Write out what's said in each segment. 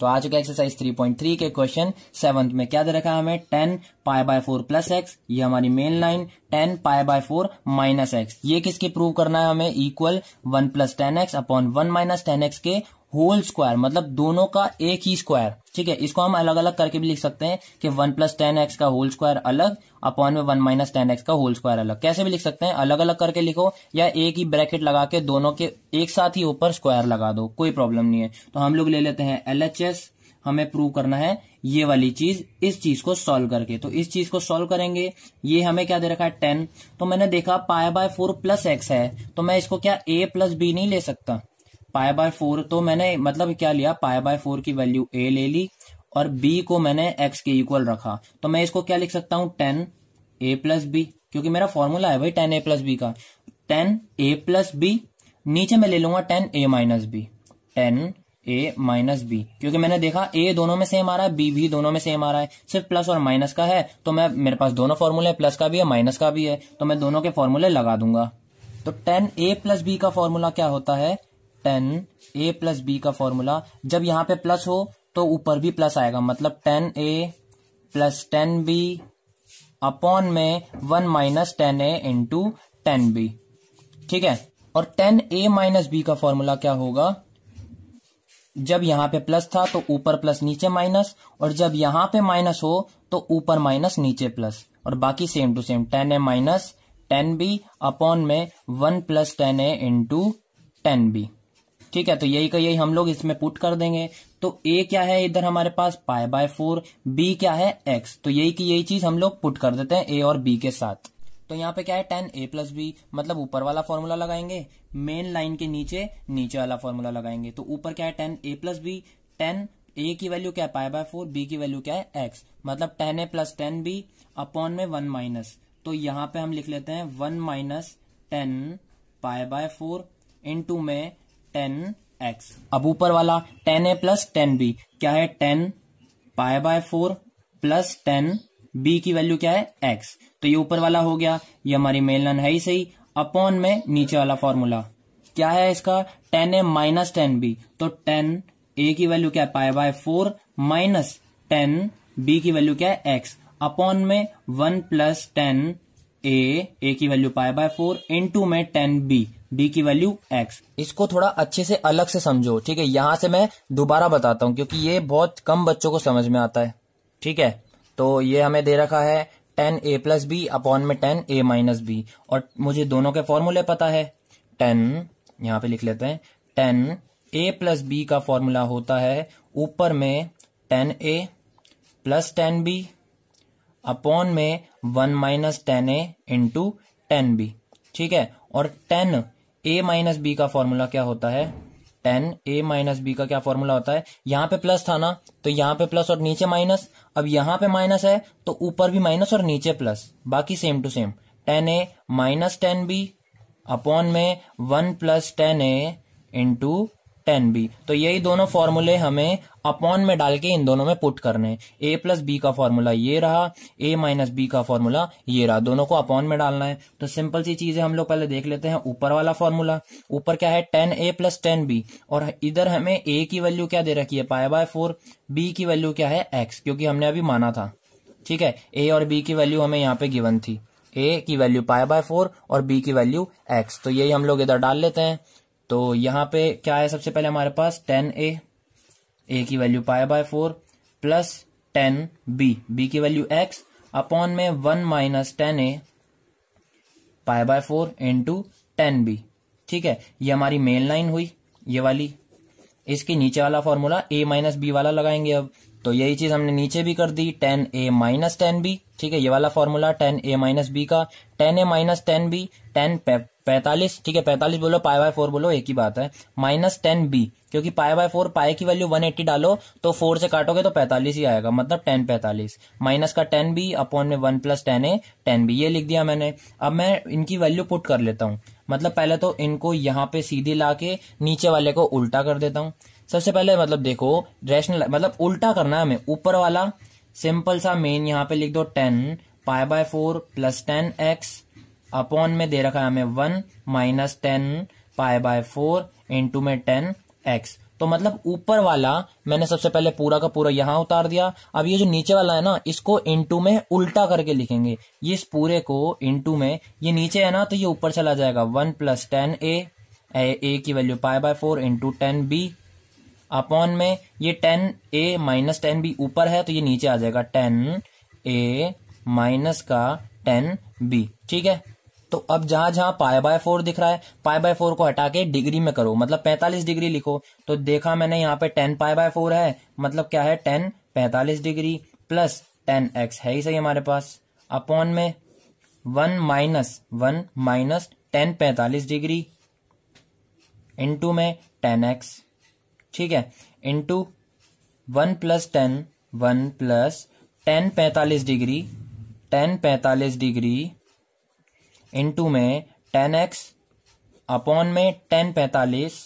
तो आ चुका एक्सरसाइज 3.3 के क्वेश्चन सेवंथ में क्या दे रखा है हमें 10 pi by four plus X ये हमारी main line 10 pi by four minus X ये किसके प्रूव करना है हमें equal 1 plus ten X upon one minus ten X के होल स्क्वायर मतलब दोनों का एक ही स्क्वायर ठीक है इसको हम अलग अलग करके भी लिख सकते हैं कि वन प्लस टेन एक्स का होल स्क्वायर अलग अपॉन में वन माइनस टेन एक्स का होल स्क्वायर अलग कैसे भी लिख सकते हैं अलग अलग करके लिखो या एक ही ब्रैकेट लगा के दोनों के एक साथ ही ऊपर स्क्वायर लगा दो कोई प्रॉब्लम नहीं है तो हम लोग ले लेते हैं एल एच एस हमें प्रूव करना है ये वाली चीज इस चीज को सॉल्व करके तो इस चीज को सॉल्व करेंगे ये हमें क्या दे रखा है टेन तो मैंने देखा पाए बाय फोर प्लस एक्स है तो मैं इसको क्या ए प्लस बी नहीं ले सकता पाए बाय फोर तो मैंने मतलब क्या लिया पाए बाय फोर की वैल्यू ए ले ली और बी को मैंने एक्स के इक्वल रखा तो मैं इसको क्या लिख सकता हूं टेन ए प्लस बी क्योंकि मेरा फॉर्मूला है भाई टेन ए प्लस बी का टेन ए प्लस बी नीचे मैं ले लूंगा tan A minus B tan A minus B क्योंकि मैंने देखा ए दोनों में सेम आ रहा है बी भी दोनों में सेम आ रहा है सिर्फ प्लस और माइनस का है तो मैं मेरे पास दोनों फॉर्मूले प्लस का भी है माइनस का भी है तो मैं दोनों के फॉर्मूले लगा दूंगा तो टेन ए प्लस बी का फॉर्मूला क्या होता है टेन ए प्लस बी का फॉर्मूला जब यहां पे प्लस हो तो ऊपर भी प्लस आएगा मतलब tan A plus tan B upon में one minus tan A into tan B ठीक है और टेन ए माइनस बी का फॉर्मूला क्या होगा जब यहां पे प्लस था तो ऊपर प्लस नीचे माइनस और जब यहां पे माइनस हो तो ऊपर माइनस नीचे प्लस और बाकी same to same tan A minus tan B upon में one plus tan A into tan B ठीक है तो यही का यही हम लोग इसमें पुट कर देंगे तो ए क्या है इधर हमारे पास पाए बाय फोर बी क्या है एक्स तो यही की यही चीज हम लोग पुट कर देते हैं ए और बी के साथ तो यहाँ पे क्या है टेन ए प्लस बी मतलब ऊपर वाला फॉर्मूला लगाएंगे मेन लाइन के नीचे नीचे वाला फॉर्मूला लगाएंगे तो ऊपर क्या है tan A plus B tan A की वैल्यू क्या है पाए बाय फोर बी की वैल्यू क्या है एक्स मतलब tan A plus tan B upon में वन माइनस तो यहाँ पे हम लिख लेते हैं one minus tan pi by four to में टेन एक्स अब ऊपर वाला tan A plus tan B क्या है tan pi by four plus tan B की वैल्यू क्या है एक्स तो ये ऊपर वाला हो गया ये हमारी मेलन है ही सही अपॉन में नीचे वाला फॉर्मूला क्या है इसका tan A minus tan B तो टेन ए की वैल्यू क्या है pi by four minus tan B की वैल्यू क्या है एक्स अपॉन में one plus tan A A की value pi by four into में टेन बी बी की वैल्यू एक्स इसको थोड़ा अच्छे से अलग से समझो ठीक है यहां से मैं दोबारा बताता हूं क्योंकि ये बहुत कम बच्चों को समझ में आता है ठीक है तो ये हमें दे रखा है tan A plus B upon में टेन ए माइनस बी और मुझे दोनों के फॉर्मूले पता है टेन यहां पे लिख लेते हैं टेन ए प्लस बी का फॉर्मूला होता है ऊपर में tan A plus tan B upon में one minus tan A into tan B ठीक है और टेन ए माइनस बी का फॉर्मूला क्या होता है टेन ए माइनस बी का क्या फॉर्मूला होता है यहां पे प्लस था ना तो यहां पे प्लस और नीचे माइनस अब यहां पे माइनस है तो ऊपर भी माइनस और नीचे प्लस बाकी same to same tan A minus tan B upon में one plus tan A into tan B तो यही दोनों फॉर्मूले हमें अपॉन में डाल के इन दोनों में पुट करने ए प्लस बी का फॉर्मूला ये रहा ए माइनस बी का फॉर्मूला ये रहा दोनों को अपॉन में डालना है तो सिंपल सी चीजें हम लोग पहले देख लेते हैं ऊपर वाला फॉर्मूला ऊपर क्या है tan A plus tan B और इधर हमें ए की वैल्यू क्या दे रखी है पाए बाय फोर बी की वैल्यू क्या है एक्स क्योंकि हमने अभी माना था ठीक है ए और बी की वैल्यू हमें यहाँ पे गिवन थी ए की वैल्यू पाए बाय फोर और बी की वैल्यू एक्स तो यही हम लोग इधर डाल लेते हैं तो यहां पे क्या है सबसे पहले हमारे पास टेन ए ए की value pi by four plus tan B B की वैल्यू एक्स अपॉन में one minus tan A pi by four into tan B ठीक है ये हमारी मेन लाइन हुई ये वाली इसके नीचे वाला फॉर्मूला ए माइनस बी वाला लगाएंगे अब तो यही चीज हमने नीचे भी कर दी tan A minus tan B ठीक है ये वाला formula tan A minus B का tan A minus tan B tan पैतालीस ठीक है पैतालीस बोलो पाए बाय फोर बोलो एक ही बात है माइनस टेन बी क्योंकि पाए बाय फोर पाए की वैल्यू वन एट्टी डालो तो फोर से काटोगे तो पैंतालीस ही आएगा मतलब टेन पैतालीस माइनस का टेन बी अपॉन में one plus tan A tan B ये लिख दिया मैंने अब मैं इनकी वैल्यू पुट कर लेता हूँ मतलब पहले तो इनको यहाँ पे सीधे ला के नीचे वाले को उल्टा कर देता हूं सबसे पहले मतलब देखो रैशनल मतलब उल्टा करना है हमें ऊपर वाला सिंपल सा मेन यहाँ पे लिख दो tan pi by four plus ten X upon में दे रखा है हमें one minus tan pi by four into में टेन एक्स तो मतलब ऊपर वाला मैंने सबसे पहले पूरा का पूरा यहां उतार दिया अब ये जो नीचे वाला है ना इसको इंटू में उल्टा करके लिखेंगे ये इस पूरे को इंटू में ये नीचे है ना तो ये ऊपर चला जाएगा one plus tan A A की value pi by four into tan B upon में ये tan A minus tan B ऊपर है तो ये नीचे आ जाएगा टेन ए माइनस का टेन बी ठीक है तो अब जहां जहां पाए बाय फोर दिख रहा है पाए बाय फोर को हटा के डिग्री में करो मतलब पैंतालीस डिग्री लिखो तो देखा मैंने यहाँ पे टेन पाए बाय फोर है मतलब क्या है टेन पैंतालीस डिग्री प्लस टेन एक्स है ही सही हमारे पास अपॉन में one minus one minus tan पैंतालीस डिग्री इंटू में टेन एक्स ठीक है into one plus tan one plus tan पैंतालीस डिग्री टेन पैंतालीस डिग्री इंटू में टेन एक्स अपॉन में टेन पैंतालीस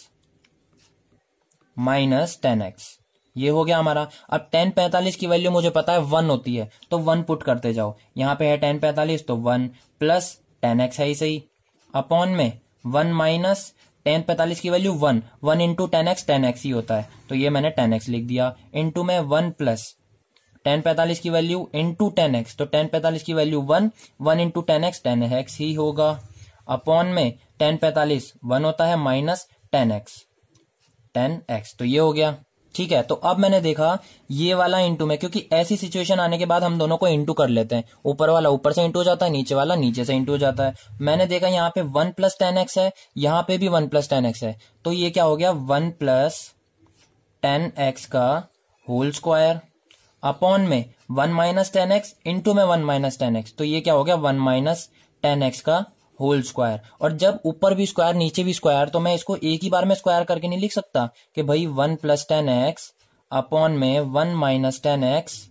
माइनस टेन एक्स ये हो गया हमारा अब टेन पैंतालीस की वैल्यू मुझे पता है वन होती है तो वन पुट करते जाओ यहां पे है टेन पैंतालीस तो वन प्लस टेन एक्स है ही सही अपॉन में वन माइनस टेन पैंतालीस की value one one into tan X tan X ही होता है तो ये मैंने टेन एक्स लिख दिया इंटू में वन प्लस टेन पैंतालीस की वैल्यू इंटू टेन एक्स तो टेन पैंतालीस की value one one into tan X tan X ही होगा अपॉन में टेन पैंतालीस वन होता है minus ten X tan X तो ये हो गया ठीक है तो अब मैंने देखा ये वाला इंटू में क्योंकि ऐसी सिचुएशन आने के बाद हम दोनों को इंटू कर लेते हैं ऊपर वाला ऊपर से इंटू हो जाता है नीचे वाला नीचे से इंटू हो जाता है मैंने देखा यहाँ पे वन प्लस टेन एक्स है यहाँ पे भी वन प्लस टेन एक्स है तो ये क्या हो गया वन प्लस टेन एक्स का होल स्क्वायर अपॉन में one minus ten X into में वन माइनस टेन एक्स तो ये क्या हो गया वन माइनस टेन एक्स का होल स्क्वायर और जब ऊपर भी स्क्वायर नीचे भी स्क्वायर तो मैं इसको एक ही बार में स्क्वायर करके नहीं लिख सकता कि भाई one plus ten X upon में वन माइनस टेन एक्स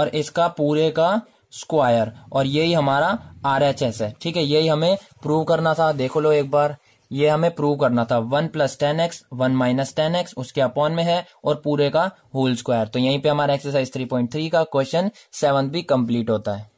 और इसका पूरे का स्क्वायर और यही हमारा आर एच एस है ठीक है यही हमें प्रूव करना था देखो लो एक बार ये हमें प्रूव करना था one plus ten X one minus ten X उसके अपॉन में है और पूरे का होल स्क्वायर तो यहीं पे हमारा एक्सरसाइज थ्री पॉइंट थ्री का क्वेश्चन सेवन भी कंप्लीट होता है